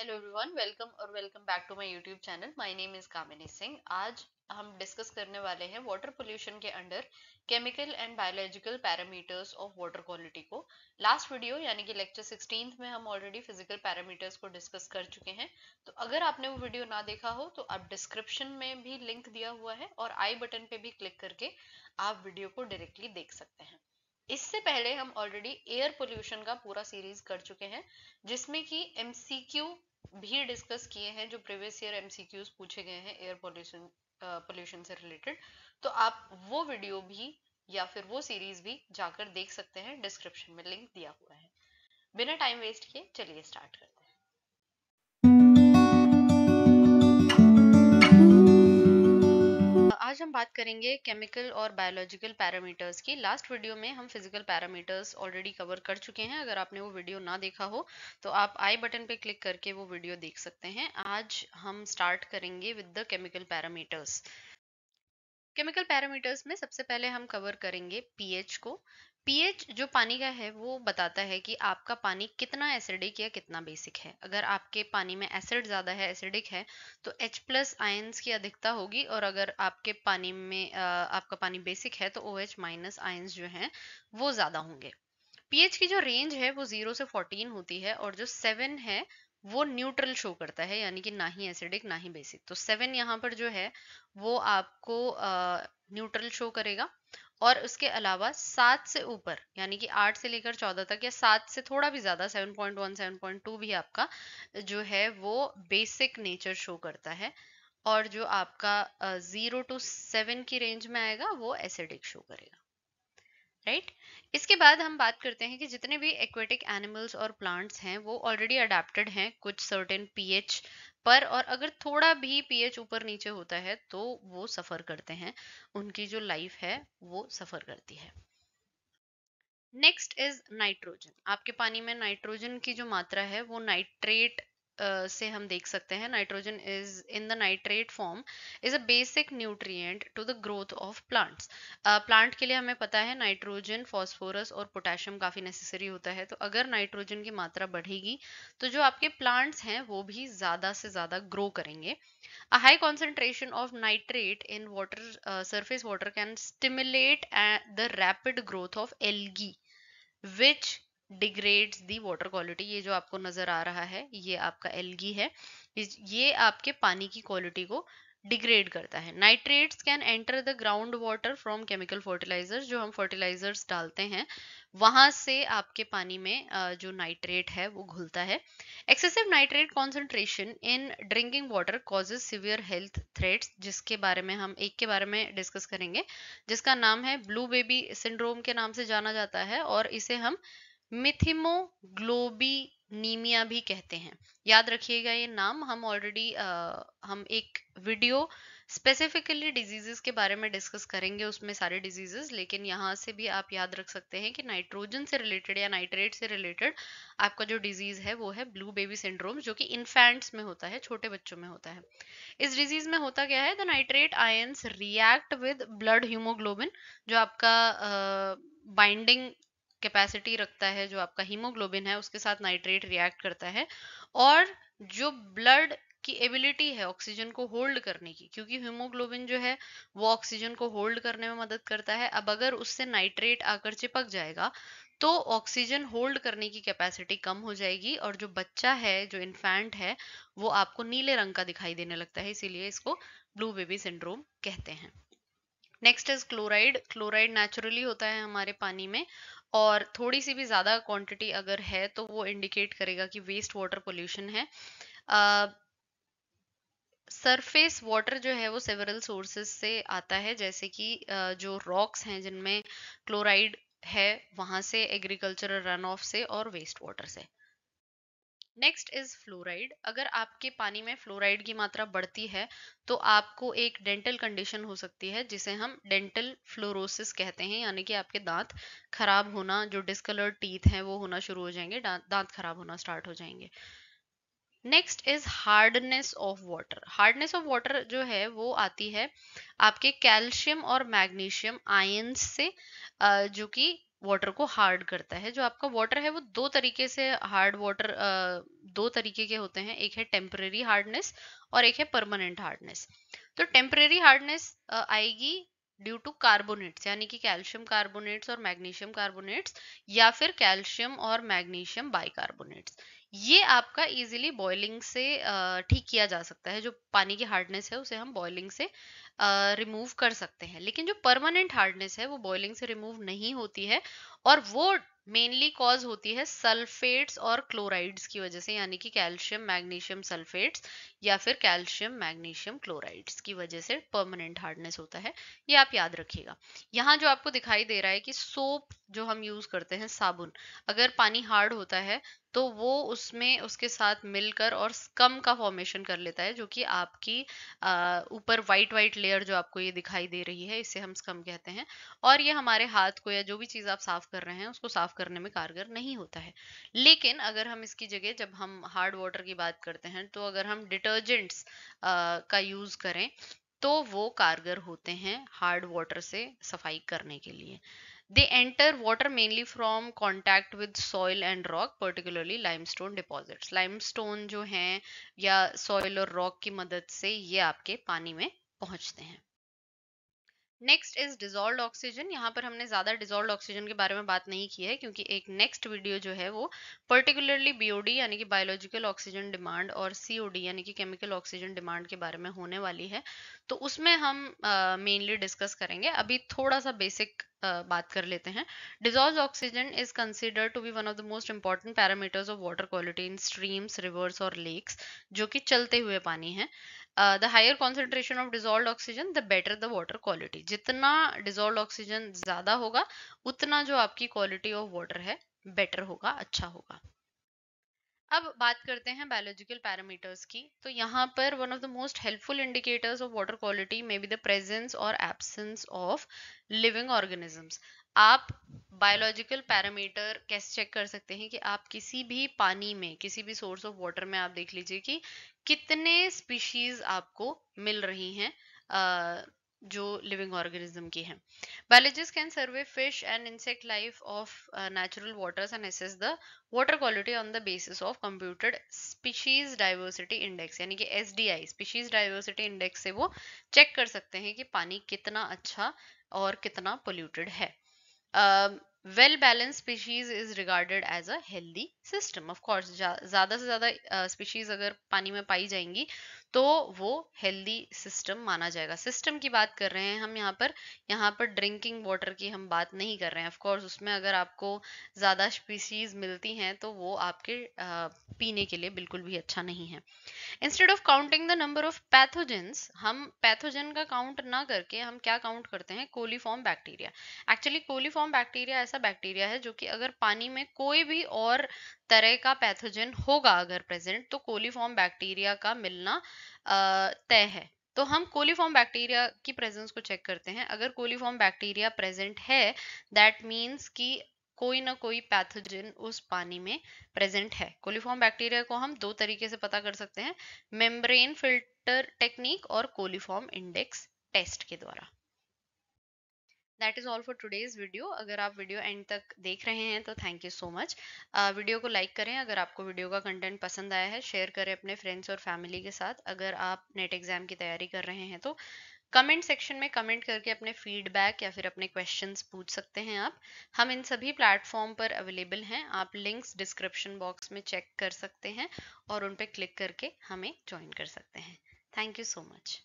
Hello everyone welcome और welcome back to my YouTube channel my name is Kamini Singh आज हम discuss करने वाले हैं वाटर पोल्यूशन के under chemical and biological parameters of water quality को लास्ट वीडियो यानी कि लेक्चर सिक्सटीन में हम ऑलरेडी फिजिकल पैरामीटर्स को डिस्कस कर चुके हैं तो अगर आपने वो वीडियो ना देखा हो तो आप डिस्क्रिप्शन में भी लिंक दिया हुआ है और आई बटन पे भी क्लिक करके आप वीडियो को डायरेक्टली देख सकते हैं इससे पहले हम ऑलरेडी एयर पोल्यूशन का पूरा सीरीज कर चुके हैं जिसमें कि एमसीक्यू भी डिस्कस किए हैं जो प्रीवियस ईयर एमसीक्यूज पूछे गए हैं एयर पोल्यूशन पोल्यूशन से रिलेटेड तो आप वो वीडियो भी या फिर वो सीरीज भी जाकर देख सकते हैं डिस्क्रिप्शन में लिंक दिया हुआ है बिना टाइम वेस्ट किए चलिए स्टार्ट करते हैं आज हम बात करेंगे केमिकल और बायोलॉजिकल पैरामीटर्स की लास्ट वीडियो में हम फिजिकल पैरामीटर्स ऑलरेडी कवर कर चुके हैं अगर आपने वो वीडियो ना देखा हो तो आप आई बटन पे क्लिक करके वो वीडियो देख सकते हैं आज हम स्टार्ट करेंगे with the chemical parameters chemical parameters में सबसे पहले हम कवर करेंगे पीएच को पीएच जो पानी का है वो बताता है कि आपका पानी कितना एसिडिक या कितना बेसिक है अगर आपके पानी में एसिड ज़्यादा है एसिडिक है तो एच प्लस आयन्स की अधिकता होगी और अगर आपके पानी में आपका पानी बेसिक है तो ओ एच माइनस आयन्स जो हैं वो ज़्यादा होंगे पीएच की जो रेंज है वो जीरो से फोर्टीन होती है और जो सेवन है वो न्यूट्रल शो करता है यानी कि ना ही एसिडिक ना ही बेसिक तो सेवन यहाँ पर जो है वो आपको न्यूट्रल शो करेगा और उसके अलावा सात से ऊपर यानी कि आठ से लेकर चौदह तक या सात से थोड़ा भी ज़्यादा seven point one seven point two भी आपका जो है वो बेसिक नेचर शो करता है और जो आपका ज़ीरो टू सेवन की रेंज में आएगा वो एसिडिक शो करेगा राइट right? इसके बाद हम बात करते हैं कि जितने भी एक्वेटिक एनिमल्स और प्लांट्स हैं वो ऑलरेडी अडेप्टेड हैं कुछ सर्टेन पीएच पर और अगर थोड़ा भी पीएच ऊपर नीचे होता है तो वो सफ़र करते हैं उनकी जो लाइफ है वो सफ़र करती है नेक्स्ट इज नाइट्रोजन आपके पानी में नाइट्रोजन की जो मात्रा है वो नाइट्रेट से हम देख सकते हैं nitrogen is in the nitrate form is a basic nutrient to the growth of plants plant के लिए हमें पता है नाइट्रोजन फॉस्फोरस और पोटेशियम काफ़ी नेसेसरी होता है तो अगर नाइट्रोजन की मात्रा बढ़ेगी तो जो आपके प्लांट्स हैं वो भी ज़्यादा से ज़्यादा ग्रो करेंगे a high concentration of nitrate in water surface water can stimulate the rapid growth of algae which degrades the water quality ये जो आपको नज़र आ रहा है ये आपका एलगी है ये आपके पानी की क्वालिटी को डिग्रेड करता है nitrates can enter the ground water from chemical fertilizers जो हम फर्टिलाइजर्स डालते हैं वहां से आपके पानी में जो नाइट्रेट है वो घुलता है excessive nitrate concentration in drinking water causes severe health threats जिसके बारे में हम एक के बारे में डिस्कस करेंगे जिसका नाम है ब्लू बेबी सिंड्रोम के नाम से जाना जाता है और इसे हम मिथिमोग्लोबिनीमिया भी कहते हैं याद रखिएगा ये नाम हम ऑलरेडी हम एक वीडियो स्पेसिफिकली डिजीजेस के बारे में डिस्कस करेंगे उसमें सारे डिजीजेस लेकिन यहाँ से भी आप याद रख सकते हैं कि नाइट्रोजन से रिलेटेड या नाइट्रेट से रिलेटेड आपका जो डिजीज है वो है ब्लू बेबी सिंड्रोम जो कि इन्फेंट्स में होता है छोटे बच्चों में होता है इस डिजीज में होता क्या है the nitrate ions react with blood haemoglobin जो आपका बाइंडिंग uh, कैपेसिटी रखता है जो आपका हीमोग्लोबिन है उसके साथ नाइट्रेट रिएक्ट करता है और जो ब्लड की एबिलिटी है ऑक्सीजन को होल्ड करने की क्योंकि हीमोग्लोबिन जो है वो ऑक्सीजन को होल्ड करने में मदद करता है अब अगर उससे नाइट्रेट आकर चिपक जाएगा तो ऑक्सीजन होल्ड करने की कैपेसिटी कम हो जाएगी और जो बच्चा है जो इन्फेंट है वो आपको नीले रंग का दिखाई देने लगता है इसीलिए इसको ब्लू बेबी सिंड्रोम कहते हैं next is chloride chloride naturally होता है हमारे पानी में और थोड़ी सी भी ज़्यादा क्वांटिटी अगर है तो वो इंडिकेट करेगा कि वेस्ट वाटर पोल्यूशन है सरफेस वाटर जो है वो सेवरल सोर्सेस से आता है जैसे कि uh, जो रॉक्स हैं जिनमें क्लोराइड है वहाँ से एग्रीकल्चरल रन ऑफ से और वेस्ट वाटर से नेक्स्ट इज फ्लोराइड अगर आपके पानी में फ्लोराइड की मात्रा बढ़ती है तो आपको एक डेंटल कंडीशन हो सकती है जिसे हम डेंटल फ्लोरोसिस कहते हैं यानी कि आपके दांत खराब होना जो डिस्कलर टीथ हैं वो होना शुरू हो जाएंगे दांत खराब होना स्टार्ट हो जाएंगे next is hardness of water hardness of water जो है वो आती है आपके कैल्शियम और मैग्नीशियम आयन से जो कि वाटर को हार्ड करता है जो आपका वाटर है वो दो तरीके से हार्ड वाटर दो तरीके के होते हैं एक है टेम्परेरी हार्डनेस और एक है परमानेंट हार्डनेस तो टेम्परेरी हार्डनेस आएगी ड्यू टू कार्बोनेट्स यानी कि कैल्शियम कार्बोनेट्स और मैग्नीशियम कार्बोनेट्स या फिर कैल्शियम और मैग्नीशियम बाइकार्बोनेट्स ये आपका इजीली बॉइलिंग से ठीक किया जा सकता है जो पानी की हार्डनेस है उसे हम बॉइलिंग से रिमूव कर सकते हैं लेकिन जो परमानेंट हार्डनेस है वो बॉइलिंग से रिमूव नहीं होती है और वो मेनली कॉज होती है सल्फेट्स और क्लोराइड्स की वजह से यानी कि कैल्शियम मैग्नीशियम सल्फेट्स या फिर कैल्शियम मैग्नीशियम क्लोराइड्स की वजह से परमानेंट हार्डनेस होता है ये आप याद रखिएगा यहाँ जो आपको दिखाई दे रहा है कि सोप जो हम यूज करते हैं साबुन अगर पानी हार्ड होता है तो वो उसमें उसके साथ मिलकर और स्कम का फॉर्मेशन कर लेता है जो कि आपकी ऊपर वाइट वाइट लेयर जो आपको ये दिखाई दे रही है इसे हम स्कम कहते हैं और ये हमारे हाथ को या जो भी चीज़ आप साफ कर रहे हैं उसको साफ करने में कारगर नहीं होता है लेकिन अगर हम इसकी जगह जब हम हार्ड वाटर की बात करते हैं तो अगर हम डिटर्जेंट्स का यूज़ करें तो वो कारगर होते हैं हार्ड वाटर से सफाई करने के लिए They enter water mainly from contact with soil and rock, particularly limestone deposits. Limestone जो हैं या soil और rock की मदद से ये आपके पानी में पहुंचते हैं नेक्स्ट इज डिजोल्व ऑक्सीजन यहाँ पर हमने ज़्यादा डिजोल्व ऑक्सीजन के बारे में बात नहीं की है क्योंकि एक नेक्स्ट वीडियो जो है वो पर्टिकुलरली बीओडी यानी कि बायोलॉजिकल ऑक्सीजन डिमांड और सीओडी यानी कि केमिकल ऑक्सीजन डिमांड के बारे में होने वाली है तो उसमें हम मेनली uh, डिस्कस करेंगे अभी थोड़ा सा बेसिक uh, बात कर लेते हैं dissolve oxygen is consider to be one of the most important parameters of water quality in streams rivers और लेक्स जो कि चलते हुए पानी है the higher concentration of dissolve oxygen the better the water quality जितना डिजोल्व ऑक्सीजन ज्यादा होगा उतना जो आपकी क्वालिटी ऑफ वाटर है बेटर होगा अच्छा होगा अब बात करते हैं बायोलॉजिकल पैरामीटर्स की तो यहाँ पर one of the most helpful indicators of water quality may be the presence और एब्सेंस ऑफ लिविंग ऑर्गेनिजम्स आप बायोलॉजिकल पैरामीटर कैसे चेक कर सकते हैं कि आप किसी भी पानी में किसी भी सोर्स ऑफ वाटर में आप देख लीजिए कि कितने स्पीशीज आपको मिल रही हैं जो लिविंग ऑर्गेनिज्म की हैं biologist can survey fish and insect life of natural waters and assess the water quality on the basis of computed species diversity index यानी कि एस स्पीशीज डाइवर्सिटी इंडेक्स से वो चेक कर सकते हैं कि पानी कितना अच्छा और कितना पोल्यूटेड है um, well balance species is regarded as a healthy system of course ज़्यादा से ज़्यादा स्पीशीज अगर पानी में पाई जाएंगी तो वो हेल्दी सिस्टम माना जाएगा सिस्टम की बात कर रहे हैं हम यहाँ पर यहाँ पर ड्रिंकिंग वाटर की हम बात नहीं कर रहे हैं ऑफकोर्स उसमें अगर आपको ज़्यादा स्पीसीज मिलती हैं तो वो आपके uh, पीने के लिए बिल्कुल भी अच्छा नहीं है instead of counting the number of pathogens हम पैथोजन का काउंट ना करके हम क्या काउंट करते हैं coliform bacteria actually coliform bacteria ऐसा बैक्टीरिया है जो कि अगर पानी में कोई भी और तरह का पैथोजन होगा अगर प्रेजेंट तो कोलीफॉर्म बैक्टीरिया का मिलना तय है तो हम कोलीफॉर्म बैक्टीरिया की प्रेजेंस को चेक करते हैं अगर कोलीफॉर्म बैक्टीरिया प्रेजेंट है दैट मीन्स कि कोई ना कोई पैथोजन उस पानी में प्रेजेंट है कोलीफॉर्म बैक्टीरिया को हम दो तरीके से पता कर सकते हैं मेम्ब्रेन फिल्टर टेक्निक और कोलीफॉर्म इंडेक्स टेस्ट के द्वारा that is all for today's video अगर आप वीडियो एंड तक देख रहे हैं तो thank you so much video को लाइक करें अगर आपको वीडियो का कंटेंट पसंद आया है शेयर करें अपने फ्रेंड्स और फैमिली के साथ अगर आप नेट एग्ज़ाम की तैयारी कर रहे हैं तो कमेंट सेक्शन में कमेंट करके अपने फीडबैक या फिर अपने क्वेश्चंस पूछ सकते हैं आप हम इन सभी प्लेटफॉर्म पर अवेलेबल हैं आप लिंक्स डिस्क्रिप्शन बॉक्स में चेक कर सकते हैं और उन पर क्लिक करके हमें ज्वाइन कर सकते हैं थैंक यू सो मच